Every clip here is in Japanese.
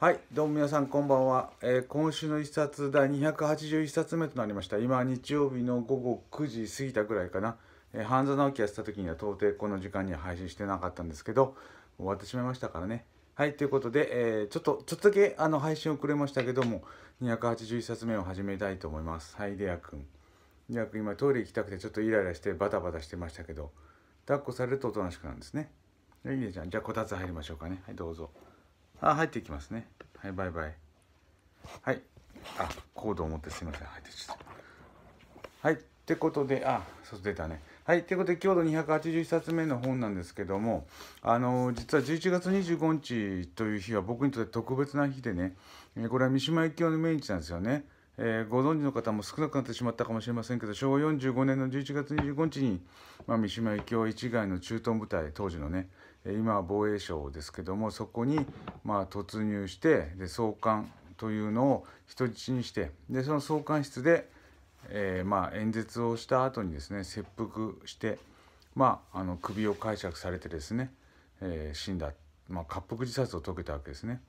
はい、どうも皆さんこんばんは。えー、今週の一冊第281冊目となりました。今日曜日の午後9時過ぎたぐらいかな。えー、半沢直樹やってた時には到底この時間には配信してなかったんですけど、終わってしまいましたからね。はい、ということで、えー、ちょっと、ちょっとだけあの配信遅れましたけども、281冊目を始めたいと思います。はい、デア君。デア君今トイレ行きたくてちょっとイライラしてバタバタしてましたけど、抱っこされるとおとなしくなるんですね。いいねゃん、じゃあこたつ入りましょうかね。はい、どうぞ。あ入ってきますねはいバイバイはいあコードを持ってすいません入ってちょっと。はいってことであそう出たねはいということで今日の281冊目の本なんですけどもあの実は11月25日という日は僕にとって特別な日でねこれは三島由紀夫の命日なんですよねえー、ご存知の方も少なくなってしまったかもしれませんけど昭和45年の11月25日に、まあ、三島由紀夫一街の中東部隊当時のね、今は防衛省ですけどもそこにま突入してで総監というのを人質にしてでその送還室で、えま演説をした後にですね切腹して、まあ、あの首を解釈されてですね、え死んだ、まあ、腹自殺を遂げたわけですね。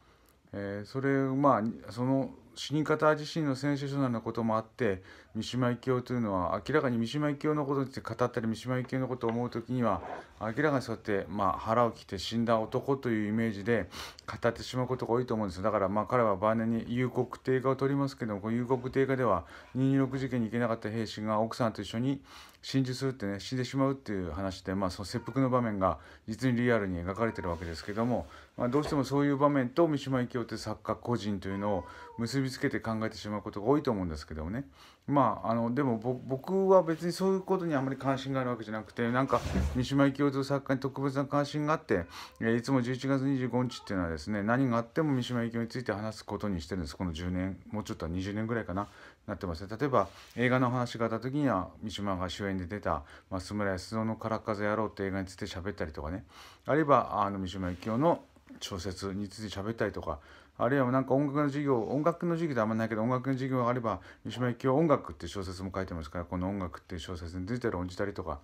えそれまあその死に方自身のセンセーショナルなこともあって三島由紀夫というのは明らかに三島由紀夫のことについて語ったり三島由紀夫のことを思う時には明らかにそうやって、まあ、腹を切って死んだ男というイメージで語ってしまうことが多いと思うんですだからまあ彼は晩年に夕刻定画を取りますけどもこの夕刻定画では226事件に行けなかった兵士が奥さんと一緒に真珠するってね死んでしまうっていう話で、まあ、その切腹の場面が実にリアルに描かれてるわけですけども、まあ、どうしてもそういう場面と三島由紀夫という作家個人というのを結びつけて考えてしまうことが多いと思うんですけどもねまああのでも僕は別にそういうことにあまり関心があるわけじゃなくてなんか三島由紀夫という作家に特別な関心があって、えいつも11月25日っていうのはですね何があっても三島由紀夫について話すことにしてるんですこの10年もうちょっとは20年ぐらいかななってます例えば映画の話があった時には三島が主演で出た「増村康夫の空風野郎」って映画について喋ったりとかねあるいはあの三島由紀夫の小説について喋ったりとかあるいはなんか音楽の授業音楽の授業であんまないけど音楽の授業があれば三島由紀夫音楽って小説も書いてますからこの音楽っていう小説について論じたりとか、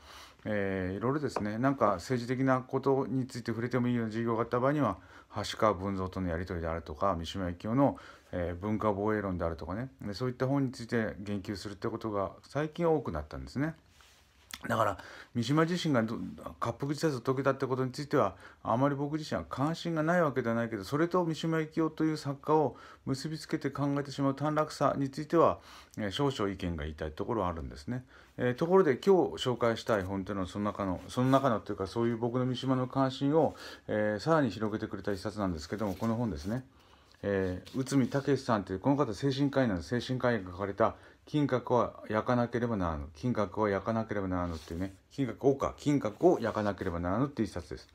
えー、いろいろですねなんか政治的なことについて触れてもいいような授業があった場合には橋川文蔵とのやり取りであるとか三島由紀夫の、えー、文化防衛論であるとかねそういった本について言及するってことが最近多くなったんですね。だから三島自身が滑覆自殺を解けたってことについてはあまり僕自身は関心がないわけではないけどそれと三島由紀夫という作家を結びつけて考えてしまう短絡さについては、えー、少々意見が言いたいところはあるんですね。えー、ところで今日紹介したい本というのはその中のその中のというかそういう僕の三島の関心を、えー、さらに広げてくれた一冊なんですけどもこの本ですね。え内海武さんというこの方精神科医なんです精神科医が書かれた金閣は焼かなければならぬ金閣は焼かなければならぬっていうね金閣をか金閣を焼かなければならぬっていう一冊です。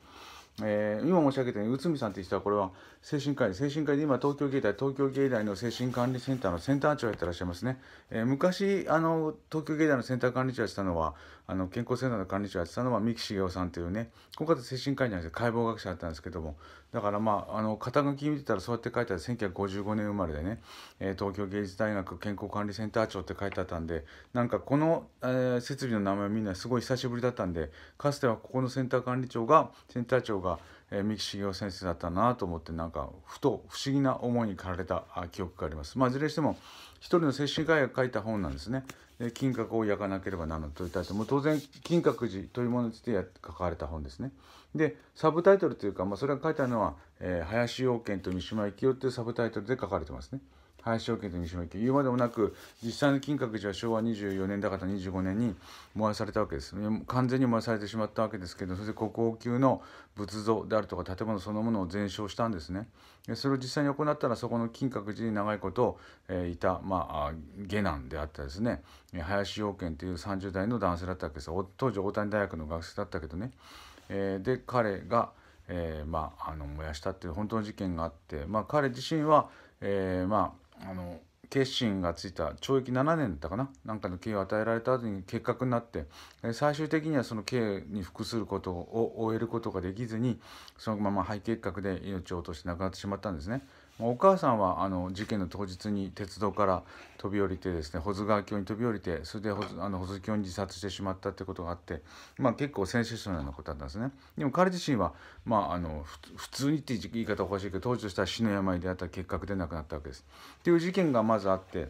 えー、今申し上げたように内海さんという人はこれは精神科医精神科医で今東京芸大東京芸大の精神管理センターのセンター長をやってらっしゃいますね、えー、昔あの東京芸大のセンター管理長をやってたのはあの健康センターの管理長やってたのは三木茂雄さんというね今回は精神科医なんですよ解剖学者だったんですけどもだからまああの肩書き見てたらそうやって書いてある1955年生まれでね、えー、東京芸術大学健康管理センター長って書いてあったんでなんかこの、えー、設備の名前みんなすごい久しぶりだったんでかつてはここのセンター管理長がセンター長が、えー、三木茂雄先生だったなと思ってなんかふと不思議な思いに駆られた記憶があります。まあ、いずれにしても一人の精神科医が書いた本なんですね。金閣を焼かなければならぬというタイトルも当然金閣寺というものについて書かれた本ですね。でサブタイトルというか、まあ、それが書いてあるのは「えー、林養賢と三島由紀夫」というサブタイトルで書かれてますね。廃止を受けて西尾池言うまでもなく実際の金閣寺は昭和24年だから25年に燃やされたわけです完全に燃やされてしまったわけですけどそして国宝級の仏像であるとか建物そのものを全焼したんですねでそれを実際に行ったらそこの金閣寺に長いこと、えー、いた、まあ、下男であったですね林陽賢という30代の男性だったわけです当時大谷大学の学生だったけどね、えー、で彼が、えー、まあ、あの燃やしたっていう本当の事件があって、まあ、彼自身は、えまああの決心がついた懲役7年だったかななんかの刑を与えられた後に結核になって最終的にはその刑に服することを終えることができずにそのまま肺結核で命を落として亡くなってしまったんですね。お母さんはあの事件の当日に鉄道から飛び降りてですね保津川橋に飛び降りてそれであの保津峡に自殺してしまったってことがあって、まあ、結構センセーショナルなことだったんですねでも彼自身は、まあ、あの普通にって言い方おかしいけど当時としては死の病であった結核で亡くなったわけですっていう事件がまずあって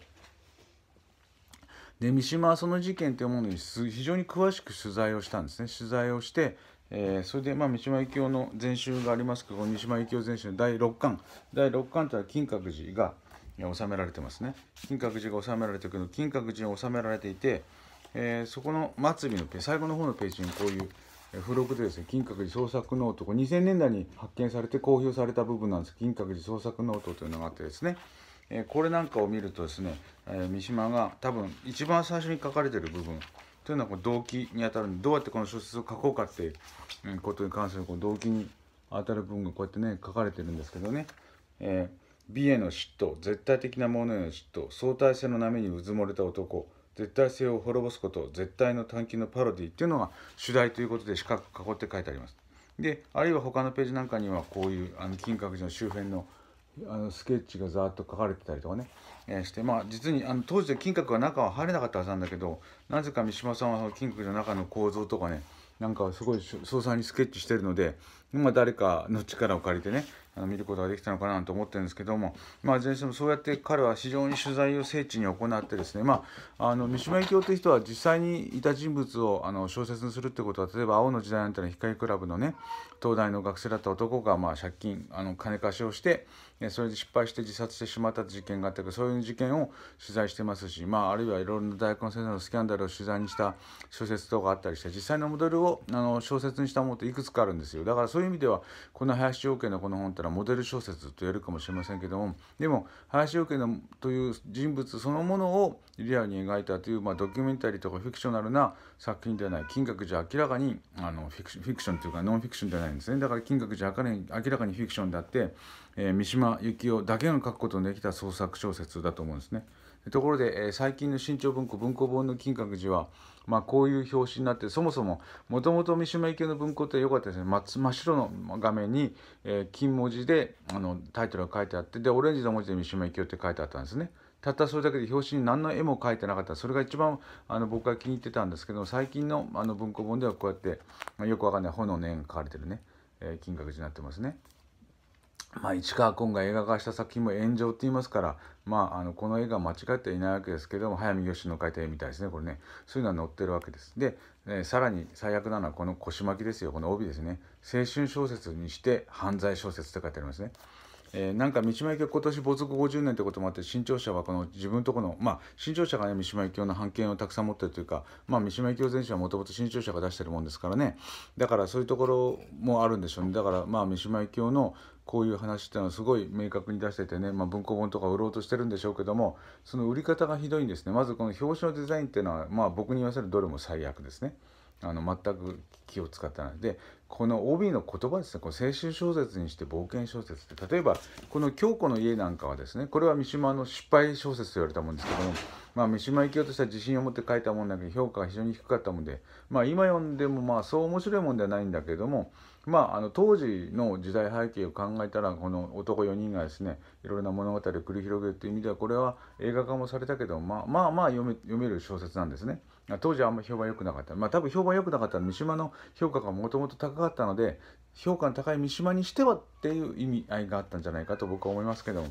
で三島はその事件というものに非常に詳しく取材をしたんですね取材をしてえー、それで、まあ、三島由紀夫の全集がありますけど三島由紀夫全集の第6巻第6巻というのは金閣寺が収められてますね金閣寺が収められてるけど金閣寺に収められていて、えー、そこの末尾のページ最後の方のページにこういう付録でですね金閣寺創作ノートこれ2000年代に発見されて公表された部分なんです金閣寺創作ノートというのがあってですねこれなんかを見るとですね三島が多分一番最初に書かれてる部分というのはこの動機にあたるんでどうやってこの小説を書こうかっていうことに関するこう動機にあたる部分がこうやってね書かれてるんですけどね、えー、美への嫉妬絶対的なものへの嫉妬相対性の波にうずもれた男絶対性を滅ぼすこと絶対の探求のパロディっていうのが主題ということで四角く囲って書いてあります。であるいは他のページなんかにはこういうあの金閣寺の周辺のあのスケッチがざーっと書かれてたりとかねえしてまあ実にあの当時は金閣は中は入れなかったはずなんだけどなぜか三島さんは金閣の中の構造とかねなんかすごい詳細にスケッチしてるのでまあ、誰かの力を借りてねあの見ることができたのかなと思ってるんですけども、まあ、いずもそうやって彼は非常に取材を精緻に行ってですね、まあ、あの三島由紀夫という人は実際にいた人物をあの小説にするってことは例えば青の時代なんてのは光クラブのね東大の学生だった男がまあ借金あの金貸しをしてそれで失敗して自殺してしまった事件があったりそういう事件を取材してますし、まあ、あるいはいろんな大学の先生のスキャンダルを取材にした小説とかあったりして実際のモデルをあの小説にしたものっていくつかあるんですよだからそうそういう意味ではこの林養鶏のこの本ってのはモデル小説と言えるかもしれませんけどもでも林養鶏のという人物そのものをリアルに描いたという、まあ、ドキュメンタリーとかフィクショナルな作品ではない金閣寺明らかにあのフィクションというかノンフィクションではないんですねだから金閣寺明らかにフィクションであって、えー、三島由紀夫だけが書くことのできた創作小説だと思うんですね。ところで、えー、最近の新潮文庫文庫本の金閣寺は、まあ、こういう表紙になってそもそももともと三島由紀夫の文庫って良かったですね真っ白の画面に、えー、金文字であのタイトルが書いてあってでオレンジの文字で三島由紀夫って書いてあったんですね。たったそれだけで表紙に何の絵も描いてなかったそれが一番あの僕が気に入ってたんですけど最近のあの文庫本ではこうやってよくわかんない「炎の絵」が描かれてるね、えー、金閣寺になってますね。まあ、市川崑が映画化した作品も炎上って言いますから、まあ、あのこの映画は間違っていないわけですけども早見義の書いた絵みたいですねこれねそういうのは載ってるわけです。で、えー、さらに最悪なのはこの腰巻きですよこの帯ですね青春小説にして犯罪小説って書いてありますね。えー、なんか三島由紀夫今年没後50年ってこともあって新潮社はこの自分とこのまあ新潮社がね三島由紀夫の版権をたくさん持ってるというかまあ三島由紀夫全史はもともと新潮社が出してるもんですからねだからそういうところもあるんでしょうねだからまあ三島由紀夫のこういう話っていうのはすごい明確に出しててね、まあ、文庫本とか売ろうとしてるんでしょうけどもその売り方がひどいんですねまずこの表紙のデザインっていうのはまあ僕に言わせるどれも最悪ですねあの全く気を使ってないでこの OB の言葉ですねこの青春小説にして冒険小説って例えばこの「京子の家」なんかはですねこれは三島の失敗小説と言われたもんですけども、まあ、三島由紀夫としては自信を持って書いたもんだけど評価が非常に低かったもんで、まあ、今読んでもまあそう面白いもんではないんだけどもまあ、あの当時の時代背景を考えたらこの男4人がですねいろいろな物語を繰り広げるという意味ではこれは映画化もされたけど、まあ、まあまあ読め読める小説なんですね当時はあんまり評判良くなかったまあ多分評判良くなかったら三島の評価がもともと高かったので評価の高い三島にしてはっていう意味合いがあったんじゃないかと僕は思いますけども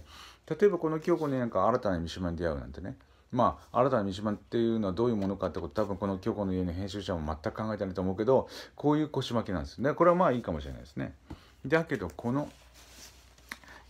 例えばこの京子になんか新たな三島に出会うなんてねまあ、新たな三島っていうのはどういうものかってこと多分この京子の家の編集者も全く考えてないと思うけどこういう腰巻きなんですねこれはまあいいかもしれないですねだけどこの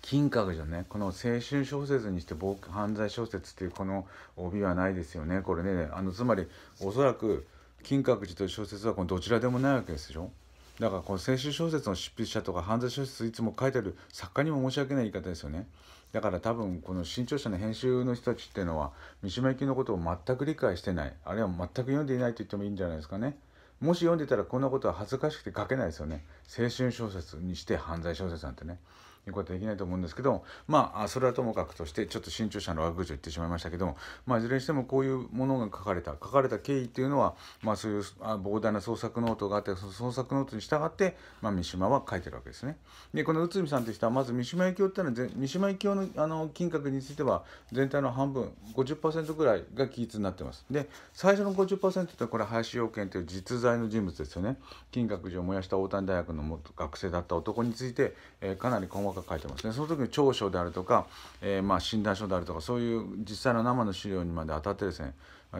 金閣寺のねこの青春小説にして暴犯罪小説っていうこの帯はないですよねこれねあのつまりおそらく金閣寺という小説はこのどちらでもないわけですよだからこの青春小説の執筆者とか犯罪小説いつも書いてる作家にも申し訳ない言い方ですよねだから多分この新潮社の編集の人たちっていうのは三島由紀のことを全く理解してないあるいは全く読んでいないと言ってもいいんじゃないですかね。もし読んでたらこんなことは恥ずかしくて書けないですよね。青春小説にして犯罪小説なんてね。いうことはできないと思うんですけどまあそれはともかくとしてちょっと新潮社の悪口を言ってしまいましたけども、まあ、いずれにしてもこういうものが書かれた書かれた経緯っていうのは、まあ、そういう膨大な創作ノートがあってその創作ノートに従って、まあ、三島は書いてるわけですね。でこの内海さんという人はまず三島由紀夫っていうのは三島由紀夫のあの金閣については全体の半分50%ぐらいが記述になってます。で最初の50%ってこれ林養賢という実在の人物ですよね。金閣寺を燃やした大谷大学の学生だった男について、えー、かなり細かく書いてますねその時に長所であるとか、えー、まあ診断書であるとかそういう実際の生の資料にまで当たってですね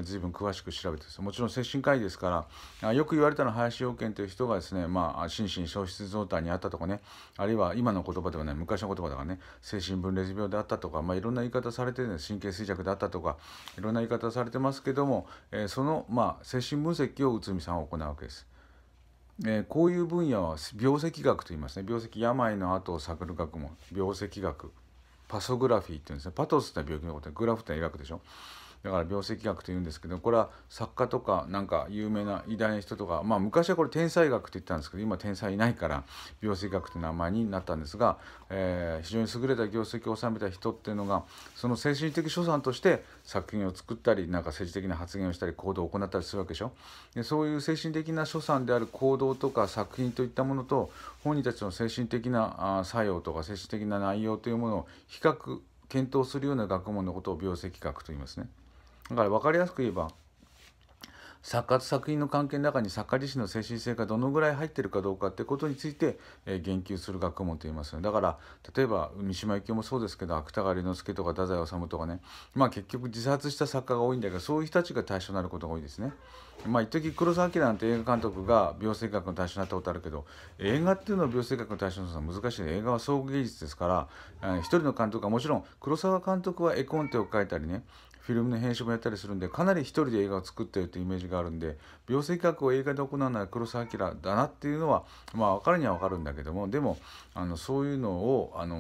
随分詳しく調べてもちろん精神科医ですからよく言われたのは林養賢という人がですね、まあ、心身喪失状態にあったとかねあるいは今の言葉ではね昔の言葉ではね精神分裂病であったとか、まあ、いろんな言い方されて、ね、神経衰弱であったとかいろんな言い方されてますけども、えー、その、まあ、精神分析を内海さんは行うわけです。えー、こういう分野は病跡学と言いますね病跡病の後を探る学問病跡学パソグラフィーっていうんですねパトスって病気のことでグラフって描くでしょだから病跡学というんですけどこれは作家とかなんか有名な偉大な人とかまあ昔はこれ天才学って言ったんですけど今天才いないから病跡学って名前になったんですが、えー、非常に優れた業績を収めた人っていうのがその精神的所産として作品を作ったりなんか政治的な発言をしたり行動を行ったりするわけでしょ。でそういう精神的な所産である行動とか作品といったものと本人たちの精神的な作用とか精神的な内容というものを比較検討するような学問のことを病跡学と言いますね。だから分かりやすく言えば作家と作品の関係の中に作家自身の精神性がどのぐらい入ってるかどうかってことについて、えー、言及する学問といいます、だから例えば三島由紀夫もそうですけど芥川龍之介とか太宰治とかねまあ結局自殺した作家が多いんだけどそういう人たちが対象になることが多いですね。まあ一時黒澤明なんて映画監督が病性学の対象になったことあるけど映画っていうのは病性学の対象のは難しい映画は総合芸術ですから、えー、一人の監督はもちろん黒澤監督は絵コンテを描いたりねフィルムの編集もやったりするんでかなり一人で映画を作ってるというイメージがあるんで描写企画を映画で行うのは黒澤明だなっていうのはまあ分かるには分かるんだけどもでもあのそういうのをあの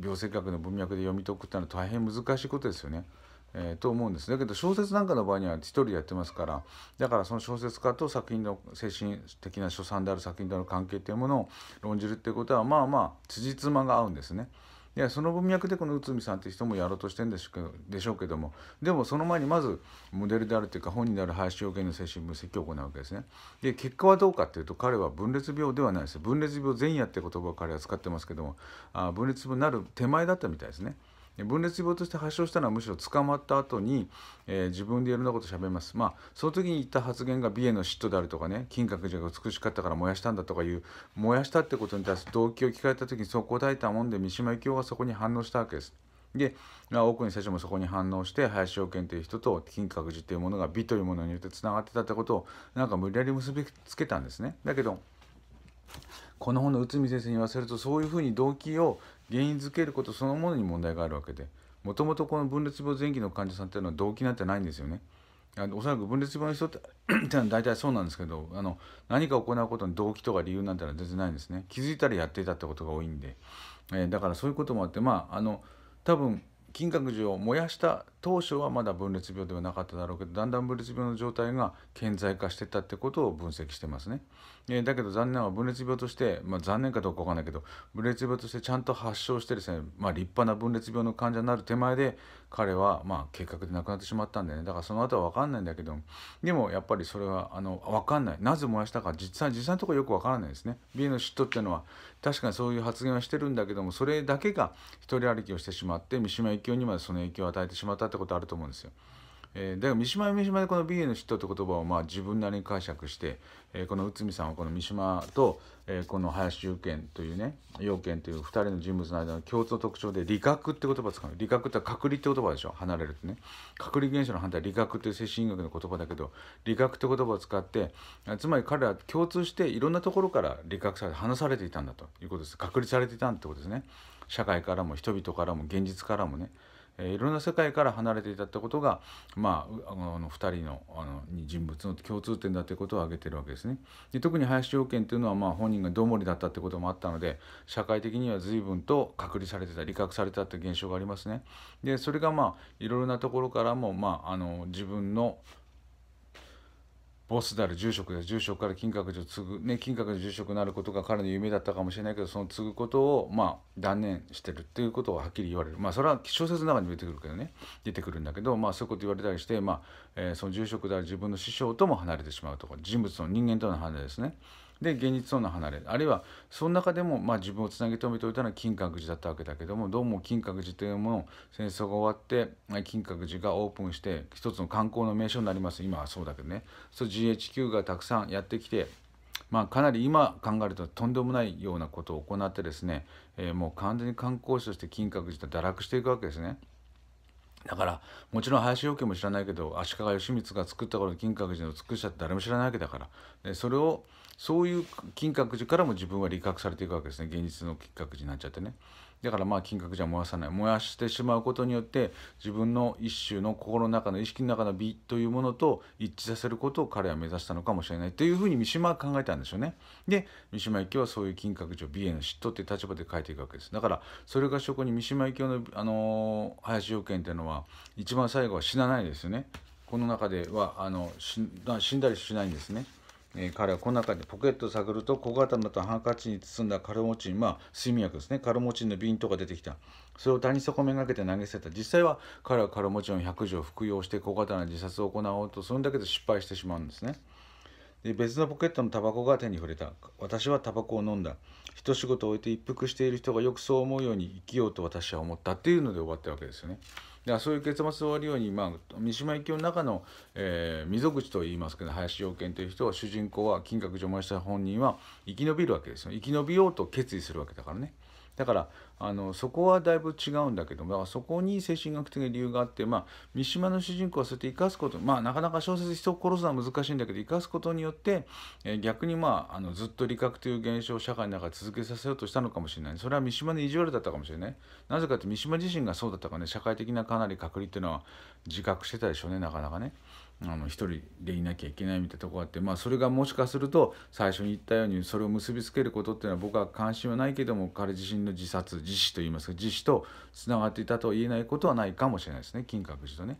描写企画の文脈で読み解くってのは大変難しいことですよね。えー、と思うんですだけど小説なんかの場合には一人でやってますからだからその小説家と作品の精神的な所産である作品との関係というものを論じるっていうことはまあまあ辻褄が合うんですね。いやその文脈でこの内海さんって人もやろうとしてるんでしょうけどもでもその前にまずモデルであるというか本人である林養賢の精神分析を行うわけですね。で結果はどうかっていうと彼は分裂病ではないです分裂病前夜って言葉を彼は使ってますけどもあ分裂病になる手前だったみたいですね。分裂病として発症したのはむしろ捕まった後に、えー、自分でいろんなことを喋ります。まあ、その時に言った発言が美への嫉妬であるとかね、金閣寺が美しかったから燃やしたんだとかいう、燃やしたってことに対する動機を聞かれた時にそう答えたもんで、三島由紀夫はそこに反応したわけです。で、まあ、多くの社長もそこに反応して林証券という人と金閣寺というものが美というものによってつながってたってことをなんか無理やり結びつけたんですね。だけどこの本の内海先生に言わせるとそういうふうに動機を原因づけることそのものに問題があるわけでもともとこの分裂病前期の患者さんっていうのは動機なんてないんですよね。あのおそらく分裂病の人っては 大体そうなんですけどあの何か行うことに動機とか理由なんてのは全然ないんですね気づいたらやっていたってことが多いんで、えー、だからそういうこともあってまああの多分金閣寺を燃やした当初はまだ分裂病ではなかっただろうけどだんだん分裂病の状態が顕在化してったってことを分析してますね。えだけど残念は分裂病として、まあ、残念かどうかわかんないけど分裂病としてちゃんと発症してですね、まあ、立派な分裂病の患者になる手前で彼はまあ計画で亡くなってしまったんだよねだからその後は分かんないんだけどでもやっぱりそれはあの分かんないなぜ燃やしたか実際実際のところよく分からないですね。B の嫉妬っていうのは確かにそういう発言はしてるんだけどもそれだけが一人歩きをしてしまって三島由紀夫にまでその影響を与えてしまったったことあると思うんですよ。えー、だから三島三島でこの美 a の嫉妬って言葉をまあ自分なりに解釈して、えー、この内海さんはこの三島と、えー、この林雄賢というね陽賢という2人の人物の間の共通の特徴で理覚って言葉を使う理覚って隔離って言葉でしょ離れるってね隔離現象の反対理覚っていう精神医学の言葉だけど理覚って言葉を使ってつまり彼ら共通していろんなところから理覚されて離されていたんだということです隔離されていたんってことですね社会からも人々からも現実からもねえー、いろんな世界から離れていたってことが、まあ、あの2人のあの人物の共通点だということを挙げてるわけですね。で特に林条件というのは、まあ、本人がどもりだったってこともあったので社会的には随分と隔離されてた理覚されたって現象がありますね。でそれが、まあ、いろいろなところからも、まあ、あの自分のボスである住職や住職から金閣寺を継ぐ、ね、金閣寺住職になることが彼の夢だったかもしれないけどその継ぐことをまあ断念してるっていうことをはっきり言われるまあそれは小説の中に出てくるけどね出てくるんだけどまあそういうこと言われたりしてまあえー、その住職である自分の師匠とも離れてしまうとか人物の人間との離れですねで現実との離れあるいはその中でも、まあ、自分をつなぎ止めておいたのは金閣寺だったわけだけどもどうも金閣寺というものを戦争が終わって金閣寺がオープンして一つの観光の名所になります今はそうだけどねそう GHQ がたくさんやってきてまあ、かなり今考えるととんでもないようなことを行ってですね、えー、もう完全に観光地として金閣寺と堕落していくわけですね。だからもちろん林養家も知らないけど足利義満が作った頃の金閣寺の美しさって誰も知らないわけだからそれをそういう金閣寺からも自分は理覚されていくわけですね現実の金閣寺になっちゃってね。だからまあ金閣じゃ燃やさない燃やしてしまうことによって自分の一種の心の中の意識の中の美というものと一致させることを彼は目指したのかもしれないというふうに三島は考えたんですよね。で三島由紀夫はそういう金閣寺を美への嫉妬っていう立場で書いていくわけです。だからそれが証拠に三島由紀夫の、あのー、林養賢っていうのは一番最後は死なないですよね。この中ではあの死んだりしないんですね。えー、彼はこの中でポケットを探ると小刀とハンカチに包んだカルモチンまあ睡眠薬ですねカルモチンの瓶とか出てきたそれを谷底めがけて投げ捨てた実際は彼はカルモチンを100錠服用して小刀の自殺を行おうとそれんだけで失敗してしまうんですねで別のポケットのタバコが手に触れた私はタバコを飲んだ一仕事を終えて一服している人がよくそう思うように生きようと私は思ったっていうので終わってるわけですよねだからそういう結末を終わるように、まあ、三島由紀夫の中の、えー、溝口といいますけど林洋賢という人は主人公は金閣除門した本人は生き延びるわけですよ生き延びようと決意するわけだからねだからあのそこはだいぶ違うんだけどもそこに精神学的な理由があって、まあ、三島の主人公はそうやって生かすこと、まあ、なかなか小説人を殺すのは難しいんだけど生かすことによって、えー、逆に、まあ、あのずっと理覚という現象を社会の中で続けさせようとしたのかもしれないそれは三島の意地悪だったかもしれないなぜかって三島自身がそうだったかね社会的なかなり隔離っていうのは自覚してたでしょうねなかなかね。あの一人でいなきゃいけないみたいなとこがあって、まあ、それがもしかすると最初に言ったようにそれを結びつけることっていうのは僕は関心はないけども彼自身の自殺自死といいますか自死とつながっていたと言えないことはないかもしれないですね金閣寺とね、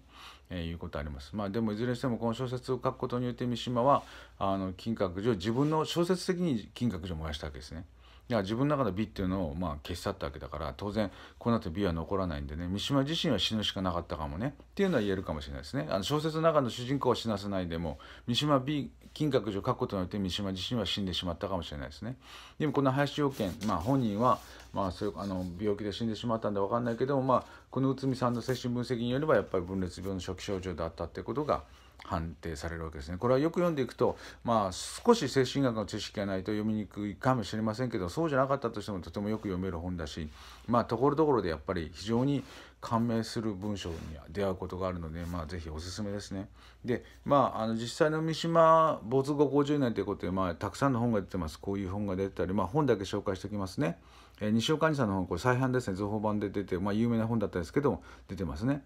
えー、いうことあります。まあ、でもいずれにしてもこの小説を書くことによって三島はあの金閣寺を自分の小説的に金閣寺を燃やしたわけですね。いや自分の中の美っていうのをまあ消し去ったわけだから当然この後美は残らないんでね三島自身は死ぬしかなかったかもねっていうのは言えるかもしれないですねあの小説の中の主人公を死なせないでも三島美金閣寺を書くことによって三島自身は死んでしまったかもしれないですねでもこの林養賢、まあ、本人は、まあ、そういうあの病気で死んでしまったんで分かんないけども、まあ、この内海さんの精神分析によればやっぱり分裂病の初期症状だったってことが判定されるわけですね。これはよく読んでいくと、まあ、少し精神学の知識がないと読みにくいかもしれませんけどそうじゃなかったとしてもとてもよく読める本だし、まあ、ところどころでやっぱり非常に感銘する文章に出会うことがあるので、まあ、ぜおすすめですね。で、まあ、あの実際の三島没後50年ということで、まあ、たくさんの本が出てますこういう本が出てたり、まあ、本だけ紹介しておきますね。えー、西岡兄さんの本これ再版ですね図法版で出て、まあ、有名な本だったんですけど出てますね。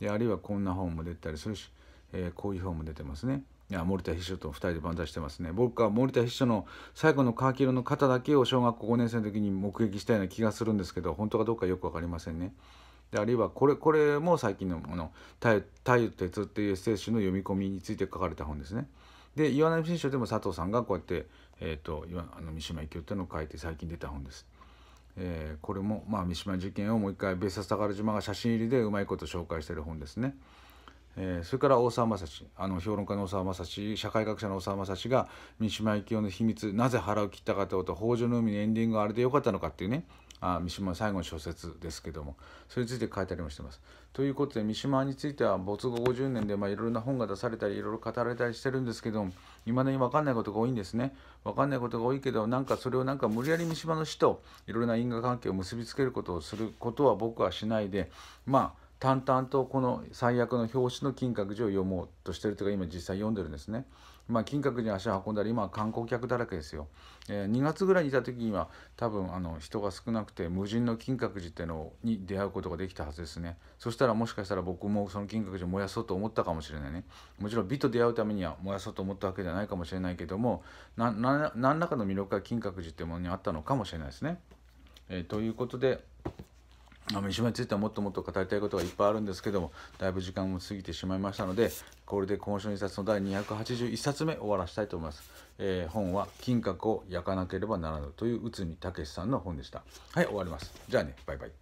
であるいはこんな本も出たりするし。えー、こういう表も出てますね。いや森田秘書と2人で万歳してますね。僕は森田秘書の最後のカーキ色の肩だけを小学校5年生の時に目撃したような気がするんですけど、本当かどうかよく分かりませんね。であるいはこれこれも最近のもの「太陽鉄」っていうエッセイの読み込みについて書かれた本ですね。で岩波新書でも佐藤さんがこうやって、えーと、あの三島一休っていうのを書いて最近出た本です。えー、これも、まあ、三島事件をもう一回別冊宝島が写真入りでうまいこと紹介してる本ですね。えー、それから大沢正史あの評論家の大沢正史社会学者の大沢正史が三島由紀夫の秘密なぜ腹を切ったかということ北条の海のエンディングはあれでよかったのかっていうねあ三島最後の小説ですけどもそれについて書いてありもしてます。ということで三島については没後50年でいろいろな本が出されたりいろいろ語られたりしてるんですけどいまだに分かんないことが多いんですね分かんないことが多いけどなんかそれをなんか無理やり三島の死といろいろな因果関係を結びつけることをすることは僕はしないでまあ淡々とこの最悪の表紙の金閣寺を読もうとしてるというか今実際読んでるんですね。まあ、金閣寺に足を運んだら今は観光客だらけですよ。えー、2月ぐらいにいた時には多分あの人が少なくて無人の金閣寺っていうのに出会うことができたはずですね。そしたらもしかしたら僕もその金閣寺を燃やそうと思ったかもしれないね。もちろん美と出会うためには燃やそうと思ったわけじゃないかもしれないけども何らかの魅力が金閣寺っていうものにあったのかもしれないですね。えー、ということで。あの三島についてはもっともっと語りたいことがいっぱいあるんですけどもだいぶ時間も過ぎてしまいましたのでこれで今週の一冊の第281冊目終わらせたいと思います、えー、本は「金閣を焼かなければならぬ」という内海武さんの本でしたはい終わりますじゃあねバイバイ